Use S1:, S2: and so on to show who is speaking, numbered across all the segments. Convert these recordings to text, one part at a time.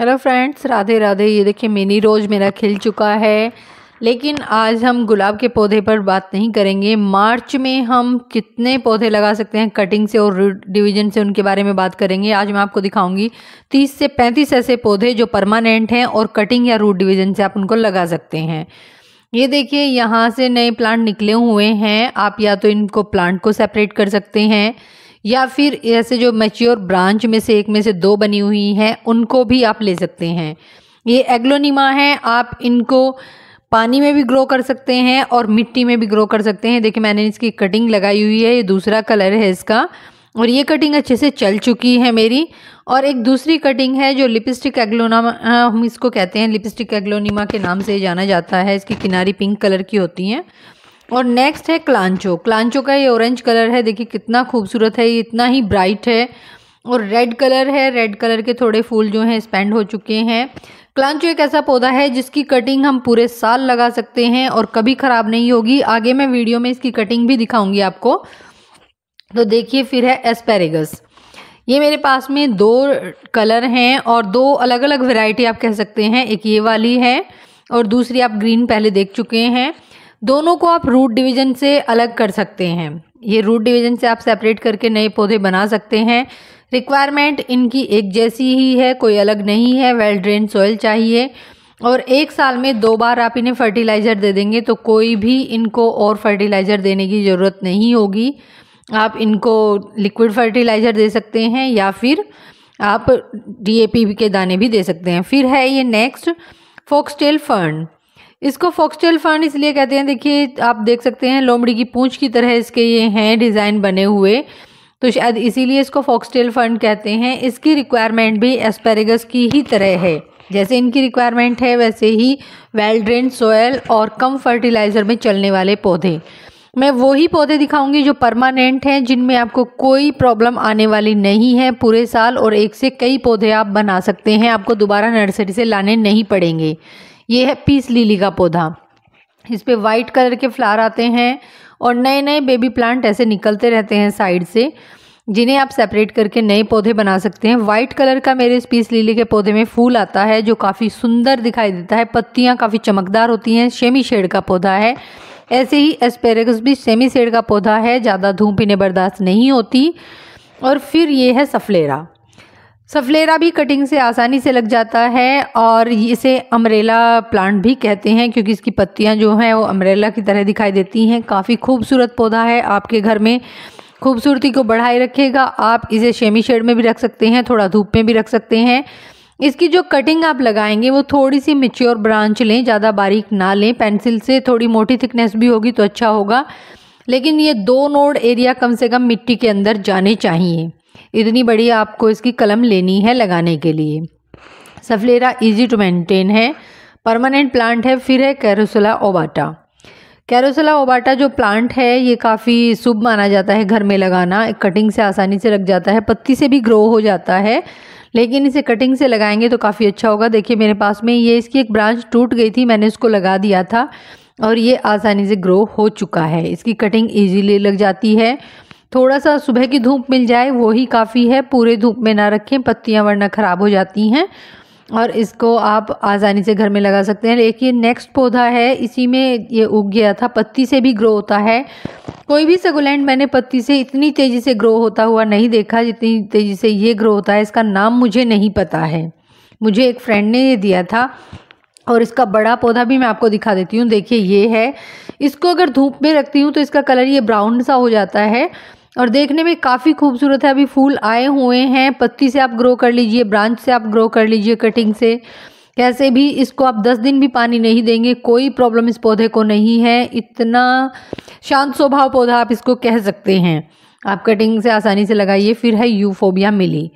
S1: hello friends Radhe Radhe ये देखिए mini रोज मेरा खिल चुका है लेकिन आज हम गुलाब के पौधे पर बात नहीं करेंगे मार्च में हम कितने पौधे लगा सकते हैं कटिंग से और डिवीजन से उनके बारे में बात करेंगे आज मैं आपको दिखाऊंगी 30 से 35 ऐसे पौधे जो परमानेंट हैं और कटिंग या रूट डिवीजन से आप उनको लगा सकते हैं ये देखिए यहाँ से नए प्लांट निकले हुए हैं आप या तो इनको प्लांट को सेपरेट कर सकते हैं या फिर ऐसे जो मैच्योर ब्रांच में से एक में से दो बनी हुई हैं उनको भी आप ले सकते हैं ये एग्लोनिमा है आप इनको पानी में भी ग्रो कर सकते हैं और मिट्टी में भी ग्रो कर सकते हैं देखिए मैंने इसकी कटिंग लगाई हुई है ये दूसरा कलर है इसका और ये कटिंग अच्छे से चल चुकी है मेरी और एक दूसरी कटिंग है जो लिपस्टिक एग्लोनामा हाँ, हम इसको कहते हैं लिपस्टिक एग्लोनिमा के नाम से जाना जाता है इसकी किनारी पिंक कलर की होती हैं और नेक्स्ट है क्लांचो क्लांचो का ये ऑरेंज कलर है देखिए कितना खूबसूरत है ये इतना ही ब्राइट है और रेड कलर है रेड कलर के थोड़े फूल जो हैं स्पेंड हो चुके हैं क्लांचो एक ऐसा पौधा है जिसकी कटिंग हम पूरे साल लगा सकते हैं और कभी ख़राब नहीं होगी आगे मैं वीडियो में इसकी कटिंग भी दिखाऊंगी आपको तो देखिए फिर है एस्पेरेगस ये मेरे पास में दो कलर हैं और दो अलग अलग वैरायटी आप कह सकते हैं एक ये वाली है और दूसरी आप ग्रीन पहले देख चुके हैं दोनों को आप रूट डिवीजन से अलग कर सकते हैं ये रूट डिवीजन से आप सेपरेट करके नए पौधे बना सकते हैं रिक्वायरमेंट इनकी एक जैसी ही है कोई अलग नहीं है वेल ड्रेन सॉइल चाहिए और एक साल में दो बार आप इन्हें फर्टिलाइज़र दे देंगे तो कोई भी इनको और फर्टिलाइज़र देने की ज़रूरत नहीं होगी आप इनको लिक्विड फर्टिलाइज़र दे सकते हैं या फिर आप डी के दाने भी दे सकते हैं फिर है ये नेक्स्ट फोक्सटेल फर्न इसको फॉक्सटेल फंड इसलिए कहते हैं देखिए आप देख सकते हैं लोमड़ी की पूंछ की तरह इसके ये हैं डिज़ाइन बने हुए तो शायद इसीलिए इसको फॉक्सटेल फंड कहते हैं इसकी रिक्वायरमेंट भी एस्पेरेगस की ही तरह है जैसे इनकी रिक्वायरमेंट है वैसे ही वेल ड्रेन सोयल और कम फर्टिलाइज़र में चलने वाले पौधे मैं वही पौधे दिखाऊंगी जो परमानेंट हैं जिनमें आपको कोई प्रॉब्लम आने वाली नहीं है पूरे साल और एक से कई पौधे आप बना सकते हैं आपको दोबारा नर्सरी से लाने नहीं पड़ेंगे ये है पीस लीली का पौधा इस पर वाइट कलर के फ्लावर आते हैं और नए नए बेबी प्लांट ऐसे निकलते रहते हैं साइड से जिन्हें आप सेपरेट करके नए पौधे बना सकते हैं वाइट कलर का मेरे इस पीस लीली के पौधे में फूल आता है जो काफ़ी सुंदर दिखाई देता है पत्तियाँ काफ़ी चमकदार होती हैं शेमी शेड का पौधा है ऐसे ही एस्पेरेगस भी सेमी शेड का पौधा है ज़्यादा धूप इन्हें बर्दाश्त नहीं होती और फिर ये है सफलेरा सफलेरा भी कटिंग से आसानी से लग जाता है और इसे अमरेला प्लांट भी कहते हैं क्योंकि इसकी पत्तियां जो हैं वो अमरेला की तरह दिखाई देती हैं काफ़ी खूबसूरत पौधा है आपके घर में खूबसूरती को बढ़ाए रखेगा आप इसे शेमी शेड में भी रख सकते हैं थोड़ा धूप में भी रख सकते हैं इसकी जो कटिंग आप लगाएंगे वो थोड़ी सी मिच्योर ब्रांच लें ज़्यादा बारीक ना लें पेंसिल से थोड़ी मोटी थिकनेस भी होगी तो अच्छा होगा लेकिन ये दो नोड एरिया कम से कम मिट्टी के अंदर जाने चाहिए इतनी बड़ी आपको इसकी कलम लेनी है लगाने के लिए सफलेरा इजी टू मेंटेन है परमानेंट प्लांट है फिर है कैरोसोला ओबाटा कैरोसोला ओबाटा जो प्लांट है ये काफ़ी शुभ माना जाता है घर में लगाना कटिंग से आसानी से लग जाता है पत्ती से भी ग्रो हो जाता है लेकिन इसे कटिंग से लगाएंगे तो काफ़ी अच्छा होगा देखिए मेरे पास में ये इसकी एक ब्रांच टूट गई थी मैंने इसको लगा दिया था और ये आसानी से ग्रो हो चुका है इसकी कटिंग ईजीली लग जाती है थोड़ा सा सुबह की धूप मिल जाए वो ही काफ़ी है पूरे धूप में ना रखें पत्तियाँ वरना ख़राब हो जाती हैं और इसको आप आसानी से घर में लगा सकते हैं देखिए नेक्स्ट पौधा है इसी में ये उग गया था पत्ती से भी ग्रो होता है कोई भी सगुलैंड मैंने पत्ती से इतनी तेज़ी से ग्रो होता हुआ नहीं देखा जितनी तेज़ी से ये ग्रो होता है इसका नाम मुझे नहीं पता है मुझे एक फ्रेंड ने ये दिया था और इसका बड़ा पौधा भी मैं आपको दिखा देती हूँ देखिए ये है इसको अगर धूप में रखती हूँ तो इसका कलर ये ब्राउन सा हो जाता है और देखने में काफ़ी खूबसूरत है अभी फूल आए हुए हैं पत्ती से आप ग्रो कर लीजिए ब्रांच से आप ग्रो कर लीजिए कटिंग से कैसे भी इसको आप दस दिन भी पानी नहीं देंगे कोई प्रॉब्लम इस पौधे को नहीं है इतना शांत स्वभाव पौधा आप इसको कह सकते हैं आप कटिंग से आसानी से लगाइए फिर है यूफोबिया मिली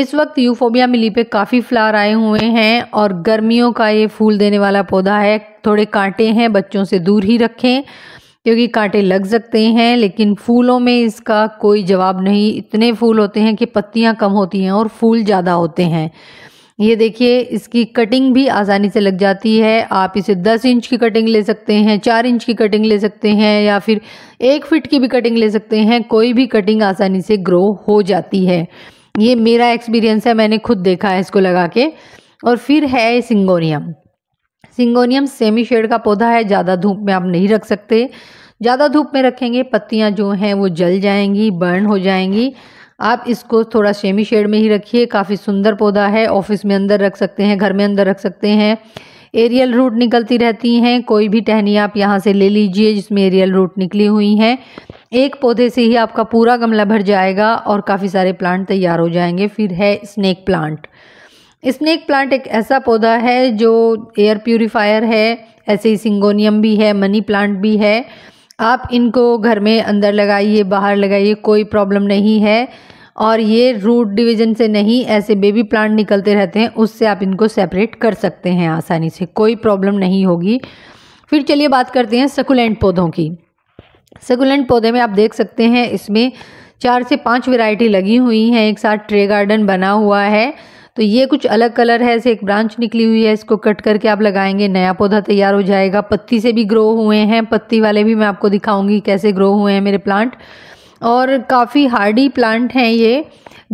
S1: इस वक्त यूफोबिया मिली पे काफ़ी फ्लावर आए हुए हैं और गर्मियों का ये फूल देने वाला पौधा है थोड़े कांटे हैं बच्चों से दूर ही रखें क्योंकि कांटे लग सकते हैं लेकिन फूलों में इसका कोई जवाब नहीं इतने फूल होते हैं कि पत्तियां कम होती हैं और फूल ज़्यादा होते हैं ये देखिए इसकी कटिंग भी आसानी से लग जाती है आप इसे 10 इंच की कटिंग ले सकते हैं 4 इंच की कटिंग ले सकते हैं या फिर एक फिट की भी कटिंग ले सकते हैं कोई भी कटिंग आसानी से ग्रो हो जाती है ये मेरा एक्सपीरियंस है मैंने खुद देखा है इसको लगा के और फिर है सिंगोनियम सिंगोनियम सेमी शेड का पौधा है ज़्यादा धूप में आप नहीं रख सकते ज़्यादा धूप में रखेंगे पत्तियाँ जो हैं वो जल जाएंगी बर्न हो जाएंगी आप इसको थोड़ा सेमी शेड में ही रखिए काफ़ी सुंदर पौधा है ऑफिस में अंदर रख सकते हैं घर में अंदर रख सकते हैं एरियल रूट निकलती रहती हैं कोई भी टहनी आप यहाँ से ले लीजिए जिसमें एरियल रूट निकली हुई हैं एक पौधे से ही आपका पूरा गमला भर जाएगा और काफ़ी सारे प्लांट तैयार हो जाएंगे फिर है स्नैक प्लांट स्नेक प्लांट एक ऐसा पौधा है जो एयर प्योरीफायर है ऐसे ही सिंगोनियम भी है मनी प्लांट भी है आप इनको घर में अंदर लगाइए बाहर लगाइए कोई प्रॉब्लम नहीं है और ये रूट डिवीजन से नहीं ऐसे बेबी प्लांट निकलते रहते हैं उससे आप इनको सेपरेट कर सकते हैं आसानी से कोई प्रॉब्लम नहीं होगी फिर चलिए बात करते हैं सकुलेंट पौधों की सकुलेंट पौधे में आप देख सकते हैं इसमें चार से पांच वैरायटी लगी हुई हैं एक साथ ट्रे गार्डन बना हुआ है तो ये कुछ अलग कलर है ऐसे एक ब्रांच निकली हुई है इसको कट करके आप लगाएंगे नया पौधा तैयार हो जाएगा पत्ती से भी ग्रो हुए हैं पत्ती वाले भी मैं आपको दिखाऊंगी कैसे ग्रो हुए हैं मेरे प्लांट और काफ़ी हार्डी प्लांट हैं ये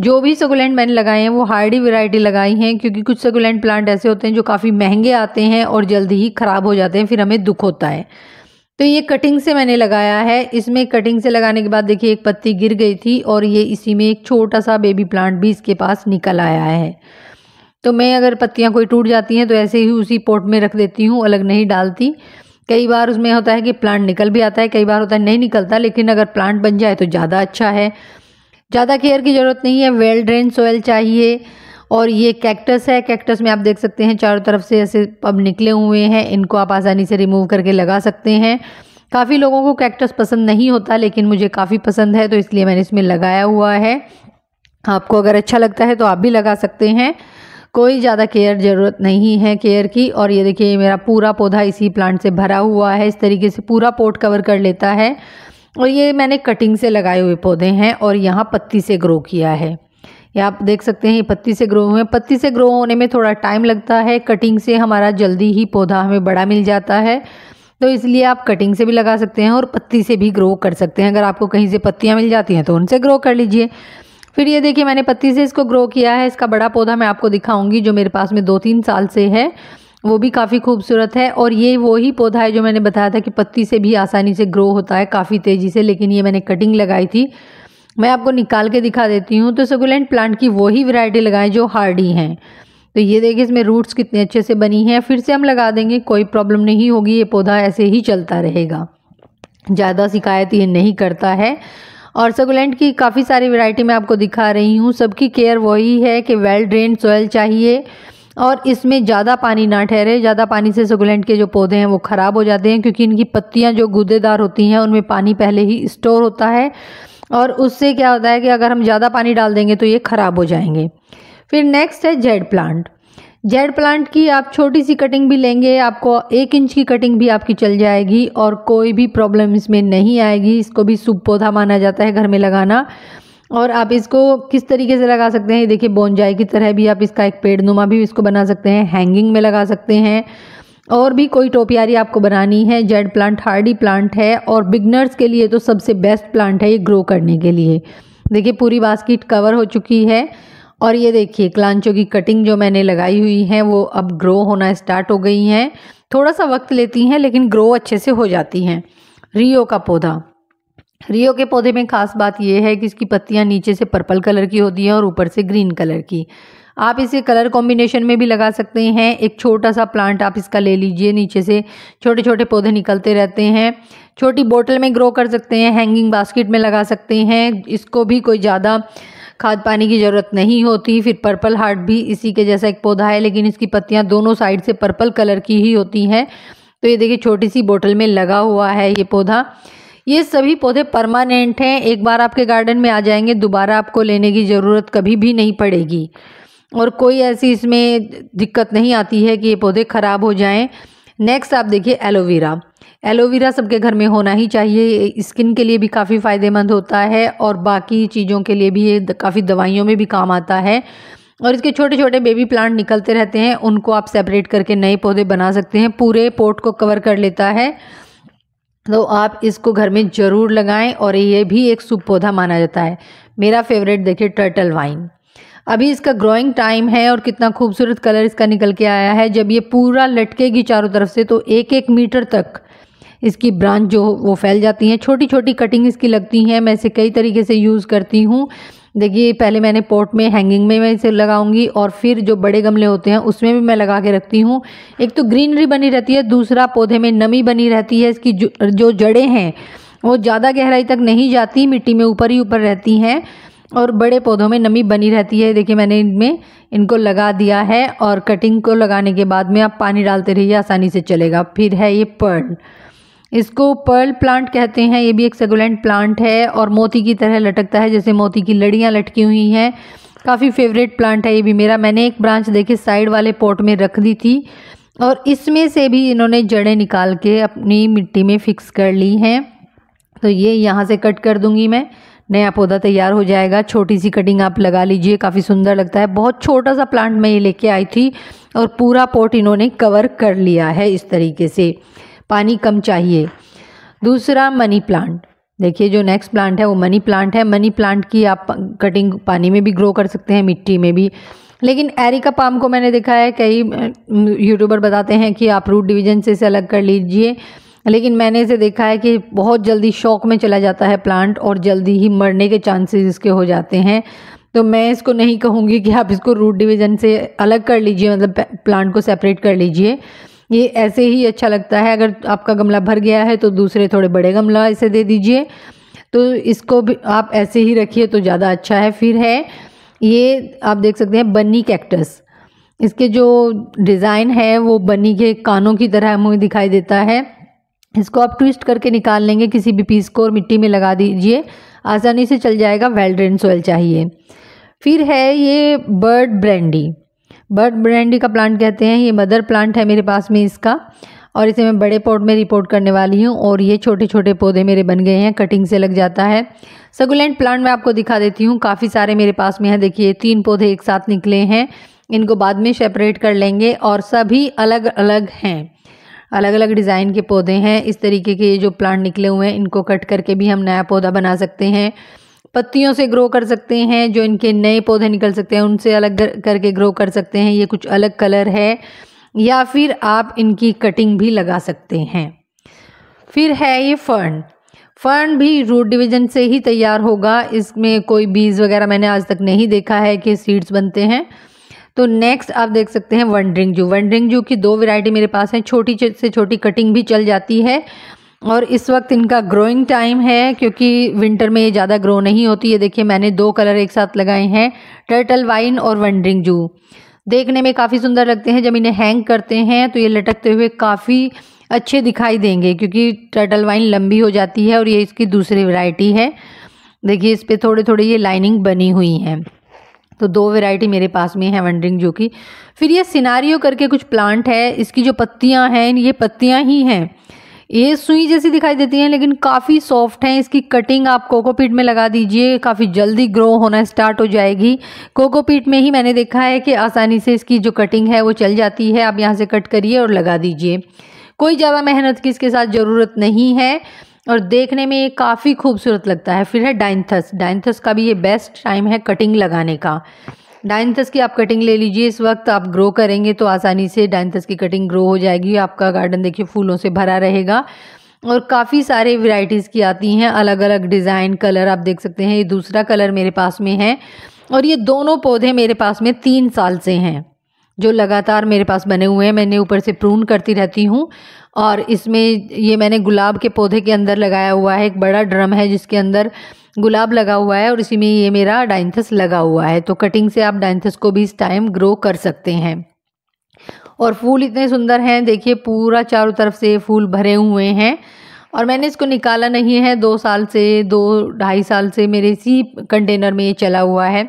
S1: जो भी सकुलेंट मैंने लगाए हैं वो हार्डी वैरायटी लगाई हैं क्योंकि कुछ सकुलेंट प्लांट ऐसे होते हैं जो काफ़ी महंगे आते हैं और जल्दी ही ख़राब हो जाते हैं फिर हमें दुख होता है तो ये कटिंग से मैंने लगाया है इसमें कटिंग से लगाने के बाद देखिए एक पत्ती गिर गई थी और ये इसी में एक छोटा सा बेबी प्लांट भी इसके पास निकल आया है तो मैं अगर पत्तियाँ कोई टूट जाती हैं तो ऐसे ही उसी पोट में रख देती हूँ अलग नहीं डालती कई बार उसमें होता है कि प्लांट निकल भी आता है कई बार होता है नहीं निकलता लेकिन अगर प्लांट बन जाए तो ज़्यादा अच्छा है ज़्यादा केयर की ज़रूरत नहीं है वेल ड्रेन सोयल चाहिए और ये कैक्टस है कैक्टस में आप देख सकते हैं चारों तरफ से ऐसे पब निकले हुए हैं इनको आप आसानी से रिमूव करके लगा सकते हैं काफ़ी लोगों को कैक्टस पसंद नहीं होता लेकिन मुझे काफ़ी पसंद है तो इसलिए मैंने इसमें लगाया हुआ है आपको अगर अच्छा लगता है तो आप भी लगा सकते हैं कोई ज़्यादा केयर ज़रूरत नहीं है केयर की और ये देखिए मेरा पूरा पौधा इसी प्लांट से भरा हुआ है इस तरीके से पूरा पोट कवर कर लेता है और ये मैंने कटिंग से लगाए हुए पौधे हैं और यहाँ पत्ती से ग्रो किया है यहाँ आप देख सकते हैं ये पत्ती से ग्रो हुए पत्ती से ग्रो होने में थोड़ा टाइम लगता है कटिंग से हमारा जल्दी ही पौधा हमें बड़ा मिल जाता है तो इसलिए आप कटिंग से भी लगा सकते हैं और पत्ती से भी ग्रो कर सकते हैं अगर आपको कहीं से पत्तियाँ मिल जाती हैं तो उनसे ग्रो कर लीजिए फिर ये देखिए मैंने पत्ती से इसको ग्रो किया है इसका बड़ा पौधा मैं आपको दिखाऊंगी जो मेरे पास में दो तीन साल से है वो भी काफ़ी खूबसूरत है और ये वही पौधा है जो मैंने बताया था कि पत्ती से भी आसानी से ग्रो होता है काफ़ी तेज़ी से लेकिन ये मैंने कटिंग लगाई थी मैं आपको निकाल के दिखा देती हूँ तो सकुलेंट प्लांट की वही वैरायटी लगाएं जो हार्डी हैं तो ये देखिए इसमें रूट्स कितने अच्छे से बनी हैं फिर से हम लगा देंगे कोई प्रॉब्लम नहीं होगी ये पौधा ऐसे ही चलता रहेगा ज़्यादा शिकायत ये नहीं करता है और सकुलेंट की काफ़ी सारी वैरायटी मैं आपको दिखा रही हूँ सबकी केयर वही है कि वेल ड्रेन सॉयल चाहिए और इसमें ज़्यादा पानी ना ठहरे ज़्यादा पानी से सकुलेंट के जो पौधे हैं वो ख़राब हो जाते हैं क्योंकि इनकी पत्तियाँ जो गुदेदार होती हैं उनमें पानी पहले ही स्टोर होता है और उससे क्या होता है कि अगर हम ज़्यादा पानी डाल देंगे तो ये ख़राब हो जाएंगे फिर नेक्स्ट है जेड प्लांट जेड प्लांट की आप छोटी सी कटिंग भी लेंगे आपको एक इंच की कटिंग भी आपकी चल जाएगी और कोई भी प्रॉब्लम इसमें नहीं आएगी इसको भी सुप पौधा माना जाता है घर में लगाना और आप इसको किस तरीके से लगा सकते हैं देखिए बोनजाई की तरह भी आप इसका एक पेड़ नुमा भी इसको बना सकते हैं हैंगिंग में लगा सकते हैं और भी कोई टोपियारी आपको बनानी है जेड प्लांट हार्डी प्लांट है और बिगनर्स के लिए तो सबसे बेस्ट प्लांट है ये ग्रो करने के लिए देखिए पूरी बास्केट कवर हो चुकी है और ये देखिए क्लांचों की कटिंग जो मैंने लगाई हुई है वो अब ग्रो होना स्टार्ट हो गई हैं थोड़ा सा वक्त लेती हैं लेकिन ग्रो अच्छे से हो जाती हैं रियो का पौधा रियो के पौधे में खास बात यह है कि इसकी पत्तियां नीचे से पर्पल कलर की होती हैं और ऊपर से ग्रीन कलर की आप इसे कलर कॉम्बिनेशन में भी लगा सकते हैं एक छोटा सा प्लांट आप इसका ले लीजिए नीचे से छोटे छोटे पौधे निकलते रहते हैं छोटी बोतल में ग्रो कर सकते हैं हैंगिंग बास्केट में लगा सकते हैं इसको भी कोई ज़्यादा खाद पानी की ज़रूरत नहीं होती फिर पर्पल हार्ट भी इसी के जैसा एक पौधा है लेकिन इसकी पत्तियाँ दोनों साइड से पर्पल कलर की ही होती हैं तो ये देखिए छोटी सी बोतल में लगा हुआ है ये पौधा ये सभी पौधे परमानेंट हैं एक बार आपके गार्डन में आ जाएंगे दोबारा आपको लेने की ज़रूरत कभी भी नहीं पड़ेगी और कोई ऐसी इसमें दिक्कत नहीं आती है कि ये पौधे ख़राब हो जाएं नेक्स्ट आप देखिए एलोवेरा एलोवेरा सबके घर में होना ही चाहिए स्किन के लिए भी काफ़ी फ़ायदेमंद होता है और बाकी चीज़ों के लिए भी ये काफ़ी दवाइयों में भी काम आता है और इसके छोटे छोटे बेबी प्लांट निकलते रहते हैं उनको आप सेपरेट करके नए पौधे बना सकते हैं पूरे पोर्ट को कवर कर लेता है तो आप इसको घर में ज़रूर लगाएं और ये भी एक सुप पौधा माना जाता है मेरा फेवरेट देखिए टर्टल वाइन अभी इसका ग्रोइंग टाइम है और कितना खूबसूरत कलर इसका निकल के आया है जब ये पूरा लटकेगी चारों तरफ से तो एक एक मीटर तक इसकी ब्रांच जो वो फैल जाती हैं छोटी छोटी कटिंग इसकी लगती हैं मैं इसे कई तरीके से यूज़ करती हूँ देखिए पहले मैंने पोर्ट में हैंगिंग में मैं इसे लगाऊंगी और फिर जो बड़े गमले होते हैं उसमें भी मैं लगा के रखती हूँ एक तो ग्रीनरी बनी रहती है दूसरा पौधे में नमी बनी रहती है इसकी जो जड़ें हैं वो ज़्यादा गहराई तक नहीं जाती मिट्टी में ऊपर ही ऊपर रहती हैं और बड़े पौधों में नमी बनी रहती है देखिए मैंने इनमें इनको लगा दिया है और कटिंग को लगाने के बाद में आप पानी डालते रहिए आसानी से चलेगा फिर है ये पर्ल इसको पर्ल प्लांट कहते हैं ये भी एक सेगुलेंट प्लांट है और मोती की तरह लटकता है जैसे मोती की लड़ियाँ लटकी हुई हैं काफ़ी फेवरेट प्लांट है ये भी मेरा मैंने एक ब्रांच देखे साइड वाले पोर्ट में रख दी थी और इसमें से भी इन्होंने जड़ें निकाल के अपनी मिट्टी में फिक्स कर ली हैं तो ये यहाँ से कट कर दूँगी मैं नया पौधा तैयार हो जाएगा छोटी सी कटिंग आप लगा लीजिए काफ़ी सुंदर लगता है बहुत छोटा सा प्लांट मैं ये लेके आई थी और पूरा पोट इन्होंने कवर कर लिया है इस तरीके से पानी कम चाहिए दूसरा मनी प्लांट देखिए जो नेक्स्ट प्लांट है वो मनी प्लांट है मनी प्लांट की आप कटिंग पानी में भी ग्रो कर सकते हैं मिट्टी में भी लेकिन एरिका पाम को मैंने देखा है कई यूट्यूबर बताते हैं कि आप रूट डिवीजन से इसे अलग कर लीजिए लेकिन मैंने इसे देखा है कि बहुत जल्दी शौक में चला जाता है प्लांट और जल्दी ही मरने के चांसेस इसके हो जाते हैं तो मैं इसको नहीं कहूँगी कि आप इसको रूट डिवीज़न से अलग कर लीजिए मतलब प्लांट को सेपरेट कर लीजिए ये ऐसे ही अच्छा लगता है अगर आपका गमला भर गया है तो दूसरे थोड़े बड़े गमला इसे दे दीजिए तो इसको भी आप ऐसे ही रखिए तो ज़्यादा अच्छा है फिर है ये आप देख सकते हैं बनी कैक्टस इसके जो डिज़ाइन है वो बनी के कानों की तरह हमें दिखाई देता है इसको आप ट्विस्ट करके निकाल लेंगे किसी भी पीस को और मिट्टी में लगा दीजिए आसानी से चल जाएगा वेल ड्रेन सोयल चाहिए फिर है ये बर्ड ब्रैंडी बर्ड ब्रैंडी का प्लांट कहते हैं ये मदर प्लांट है मेरे पास में इसका और इसे मैं बड़े पॉट में रिपोर्ट करने वाली हूँ और ये छोटे छोटे पौधे मेरे बन गए हैं कटिंग से लग जाता है सगुलेंट प्लांट मैं आपको दिखा देती हूँ काफ़ी सारे मेरे पास में हैं देखिए तीन पौधे एक साथ निकले हैं इनको बाद में सेपरेट कर लेंगे और सभी अलग अलग हैं अलग अलग डिज़ाइन के पौधे हैं इस तरीके के जो प्लांट निकले हुए हैं इनको कट करके भी हम नया पौधा बना सकते हैं पत्तियों से ग्रो कर सकते हैं जो इनके नए पौधे निकल सकते हैं उनसे अलग करके ग्रो कर सकते हैं ये कुछ अलग कलर है या फिर आप इनकी कटिंग भी लगा सकते हैं फिर है ये फर्न फर्न भी रूट डिवीजन से ही तैयार होगा इसमें कोई बीज वगैरह मैंने आज तक नहीं देखा है कि सीड्स बनते हैं तो नेक्स्ट आप देख सकते हैं वनड्रिंग जू वनड्रिंग जू की दो वैरायटी मेरे पास हैं छोटी से छोटी कटिंग भी चल जाती है और इस वक्त इनका ग्रोइंग टाइम है क्योंकि विंटर में ये ज़्यादा ग्रो नहीं होती है देखिए मैंने दो कलर एक साथ लगाए हैं टर्टल वाइन और वनड्रिंग जू देखने में काफ़ी सुंदर लगते हैं जब इन्हें हैंग करते हैं तो ये लटकते हुए काफ़ी अच्छे दिखाई देंगे क्योंकि टर्टल वाइन लंबी हो जाती है और ये इसकी दूसरी वैरायटी है देखिए इस पर थोड़े थोड़े ये लाइनिंग बनी हुई हैं तो दो वेराइटी मेरे पास में है वंडरिंग जो कि फिर ये सिनारियो करके कुछ प्लांट है इसकी जो पत्तियां हैं ये पत्तियां ही हैं ये सुई जैसी दिखाई देती हैं लेकिन काफ़ी सॉफ्ट हैं इसकी कटिंग आप कोकोपीट में लगा दीजिए काफ़ी जल्दी ग्रो होना स्टार्ट हो जाएगी कोकोपीट में ही मैंने देखा है कि आसानी से इसकी जो कटिंग है वो चल जाती है आप यहाँ से कट करिए और लगा दीजिए कोई ज़्यादा मेहनत की इसके साथ ज़रूरत नहीं है और देखने में ये काफ़ी खूबसूरत लगता है फिर है डाइंथस डाइंथस का भी ये बेस्ट टाइम है कटिंग लगाने का डाइंथस की आप कटिंग ले लीजिए इस वक्त आप ग्रो करेंगे तो आसानी से डाइंथस की कटिंग ग्रो हो जाएगी आपका गार्डन देखिए फूलों से भरा रहेगा और काफ़ी सारे वैरायटीज़ की आती हैं अलग अलग डिज़ाइन कलर आप देख सकते हैं ये दूसरा कलर मेरे पास में है और ये दोनों पौधे मेरे पास में तीन साल से हैं जो लगातार मेरे पास बने हुए हैं मैंने ऊपर से प्रून करती रहती हूँ और इसमें ये मैंने गुलाब के पौधे के अंदर लगाया हुआ है एक बड़ा ड्रम है जिसके अंदर गुलाब लगा हुआ है और इसी में ये मेरा डाइंथस लगा हुआ है तो कटिंग से आप डाइंथस को भी इस टाइम ग्रो कर सकते हैं और फूल इतने सुंदर हैं देखिए पूरा चारों तरफ से फूल भरे हुए हैं और मैंने इसको निकाला नहीं है दो साल से दो ढाई साल से मेरे इसी कंटेनर में ये चला हुआ है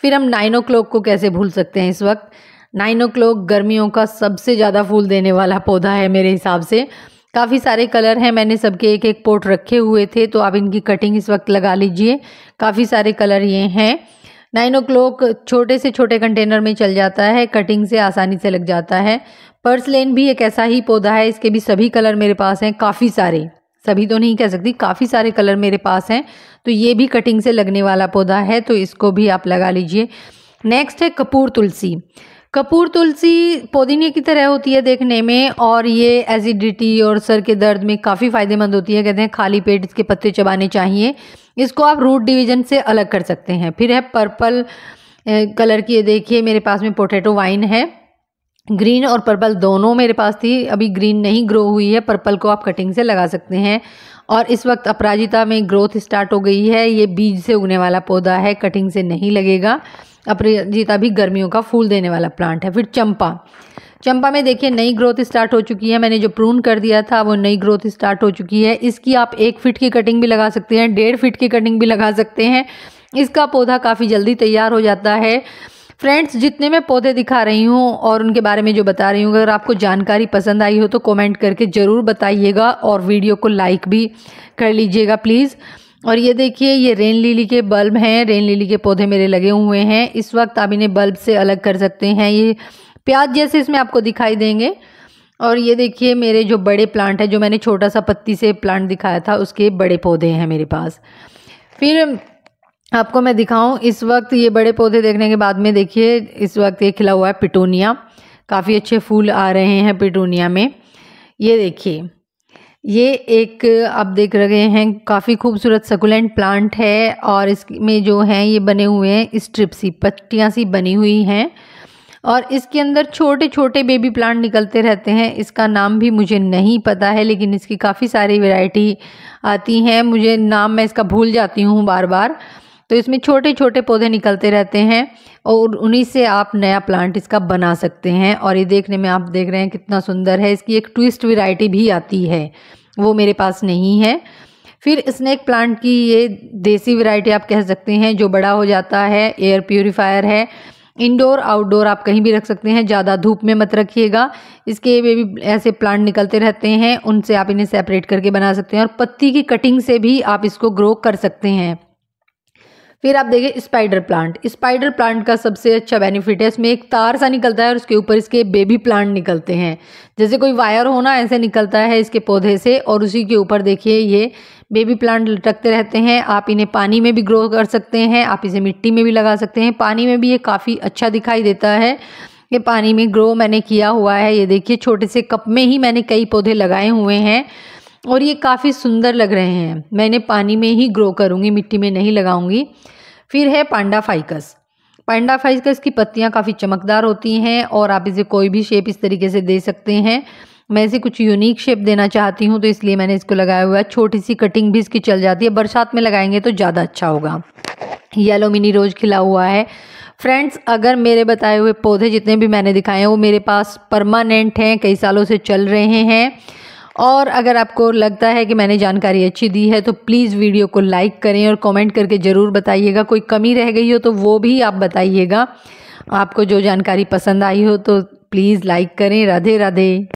S1: फिर हम नाइन ओ को कैसे भूल सकते हैं इस वक्त नाइन ओ गर्मियों का सबसे ज़्यादा फूल देने वाला पौधा है मेरे हिसाब से काफ़ी सारे कलर हैं मैंने सबके एक एक पोट रखे हुए थे तो आप इनकी कटिंग इस वक्त लगा लीजिए काफ़ी सारे कलर ये हैं नाइन ओ छोटे से छोटे कंटेनर में चल जाता है कटिंग से आसानी से लग जाता है पर्स लेन भी एक ऐसा ही पौधा है इसके भी सभी कलर मेरे पास हैं काफ़ी सारे सभी तो नहीं कह सकती काफ़ी सारे कलर मेरे पास हैं तो ये भी कटिंग से लगने वाला पौधा है तो इसको भी आप लगा लीजिए नेक्स्ट है कपूर तुलसी कपूर तुलसी पुदीने की तरह होती है देखने में और ये एसिडिटी और सर के दर्द में काफ़ी फ़ायदेमंद होती है कहते हैं खाली पेट इसके पत्ते चबाने चाहिए इसको आप रूट डिवीजन से अलग कर सकते हैं फिर है पर्पल कलर की ये देखिए मेरे पास में पोटैटो वाइन है ग्रीन और पर्पल दोनों मेरे पास थी अभी ग्रीन नहीं ग्रो हुई है पर्पल को आप कटिंग से लगा सकते हैं और इस वक्त अपराजिता में ग्रोथ स्टार्ट हो गई है ये बीज से उगने वाला पौधा है कटिंग से नहीं लगेगा अपराजिता भी गर्मियों का फूल देने वाला प्लांट है फिर चंपा चंपा में देखिए नई ग्रोथ स्टार्ट हो चुकी है मैंने जो प्रून कर दिया था वो नई ग्रोथ स्टार्ट हो चुकी है इसकी आप एक फिट की कटिंग भी लगा सकते हैं डेढ़ फिट की कटिंग भी लगा सकते हैं इसका पौधा काफ़ी जल्दी तैयार हो जाता है फ्रेंड्स जितने मैं पौधे दिखा रही हूँ और उनके बारे में जो बता रही हूँ अगर आपको जानकारी पसंद आई हो तो कमेंट करके ज़रूर बताइएगा और वीडियो को लाइक भी कर लीजिएगा प्लीज़ और ये देखिए ये रेन लिली के बल्ब हैं रेन लिली के पौधे मेरे लगे हुए हैं इस वक्त आप इन्हें बल्ब से अलग कर सकते हैं ये प्याज जैसे इसमें आपको दिखाई देंगे और ये देखिए मेरे जो बड़े प्लांट है जो मैंने छोटा सा पत्ती से प्लांट दिखाया था उसके बड़े पौधे हैं मेरे पास फिर आपको मैं दिखाऊं इस वक्त ये बड़े पौधे देखने के बाद में देखिए इस वक्त ये खिला हुआ है पिटूनिया काफ़ी अच्छे फूल आ रहे हैं पिटूनिया में ये देखिए ये एक आप देख रहे हैं काफ़ी खूबसूरत सकुलेंट प्लांट है और इसमें जो हैं ये बने हुए हैं स्ट्रिप सी पट्टियाँ सी बनी हुई हैं और इसके अंदर छोटे छोटे बेबी प्लांट निकलते रहते हैं इसका नाम भी मुझे नहीं पता है लेकिन इसकी काफ़ी सारी वैरायटी आती हैं मुझे नाम मैं इसका भूल जाती हूँ बार बार तो इसमें छोटे छोटे पौधे निकलते रहते हैं और उन्हीं से आप नया प्लांट इसका बना सकते हैं और ये देखने में आप देख रहे हैं कितना सुंदर है इसकी एक ट्विस्ट वेराइटी भी आती है वो मेरे पास नहीं है फिर स्नैक प्लांट की ये देसी वेराइटी आप कह सकते हैं जो बड़ा हो जाता है एयर प्योरीफायर है इंडोर आउटडोर आप कहीं भी रख सकते हैं ज़्यादा धूप में मत रखिएगा इसके वे भी ऐसे प्लांट निकलते रहते हैं उनसे आप इन्हें सेपरेट करके बना सकते हैं और पत्ती की कटिंग से भी आप इसको ग्रो कर सकते हैं फिर आप देखिए स्पाइडर प्लांट स्पाइडर प्लांट का सबसे अच्छा बेनिफिट है इसमें एक तार सा निकलता है और उसके ऊपर इसके बेबी प्लांट निकलते हैं जैसे कोई वायर होना ऐसे निकलता है इसके पौधे से और उसी के ऊपर देखिए ये बेबी प्लांट लटकते रहते हैं आप इन्हें पानी में भी ग्रो कर सकते हैं आप इसे मिट्टी में भी लगा सकते हैं पानी में भी ये काफ़ी अच्छा दिखाई देता है ये पानी में ग्रो मैंने किया हुआ है ये देखिए छोटे से कप में ही मैंने कई पौधे लगाए हुए हैं और ये काफ़ी सुंदर लग रहे हैं मैं इन्हें पानी में ही ग्रो करूँगी मिट्टी में नहीं लगाऊंगी फिर है पांडा फाइकस पांडा फाइकस की पत्तियाँ काफ़ी चमकदार होती हैं और आप इसे कोई भी शेप इस तरीके से दे सकते हैं मैं इसे कुछ यूनिक शेप देना चाहती हूँ तो इसलिए मैंने इसको लगाया हुआ है छोटी सी कटिंग भी इसकी चल जाती है बरसात में लगाएंगे तो ज़्यादा अच्छा होगा येलो मिनी रोज खिला हुआ है फ्रेंड्स अगर मेरे बताए हुए पौधे जितने भी मैंने दिखाए हैं वो मेरे पास परमानेंट हैं कई सालों से चल रहे हैं और अगर आपको लगता है कि मैंने जानकारी अच्छी दी है तो प्लीज़ वीडियो को लाइक करें और कमेंट करके ज़रूर बताइएगा कोई कमी रह गई हो तो वो भी आप बताइएगा आपको जो जानकारी पसंद आई हो तो प्लीज़ लाइक करें राधे राधे